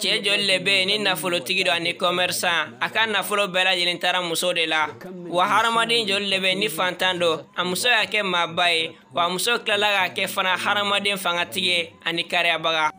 cɛɛ joli le be yen ni nafolotigi do ani kɔmɛrisan a ka nafolo bɛɛ lajɛlen tara muso de la wa hadamaden joli le be yen ni fantan do a muso y'a kɛ maaba ye wa muso kilala k'a kɛ fana hadamaden fangatigi ye ani kariyabaga